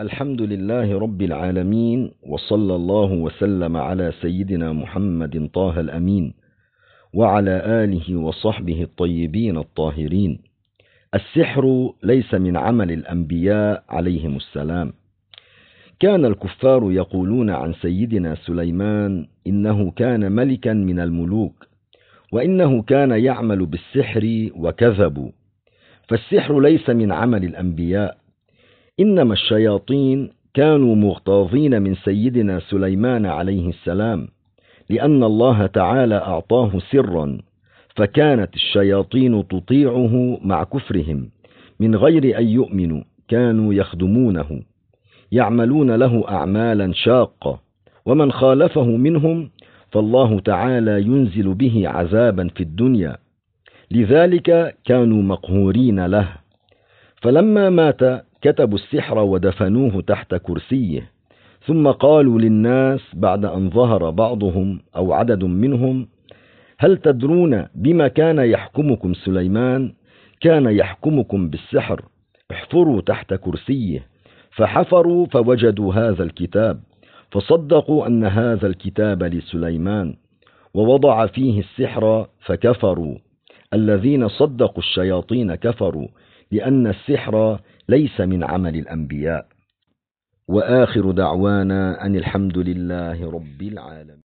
الحمد لله رب العالمين وصلى الله وسلم على سيدنا محمد طه الأمين وعلى آله وصحبه الطيبين الطاهرين السحر ليس من عمل الأنبياء عليهم السلام كان الكفار يقولون عن سيدنا سليمان إنه كان ملكا من الملوك وإنه كان يعمل بالسحر وكذبوا فالسحر ليس من عمل الأنبياء إنما الشياطين كانوا مغتاظين من سيدنا سليمان عليه السلام لأن الله تعالى أعطاه سرا فكانت الشياطين تطيعه مع كفرهم من غير أن يؤمنوا كانوا يخدمونه يعملون له أعمالا شاقة ومن خالفه منهم فالله تعالى ينزل به عذابا في الدنيا لذلك كانوا مقهورين له فلما مات كتبوا السحر ودفنوه تحت كرسيه ثم قالوا للناس بعد أن ظهر بعضهم أو عدد منهم هل تدرون بما كان يحكمكم سليمان كان يحكمكم بالسحر احفروا تحت كرسيه فحفروا فوجدوا هذا الكتاب فصدقوا أن هذا الكتاب لسليمان ووضع فيه السحر فكفروا الذين صدقوا الشياطين كفروا لأن السحر ليس من عمل الأنبياء وآخر دعوانا أن الحمد لله رب العالمين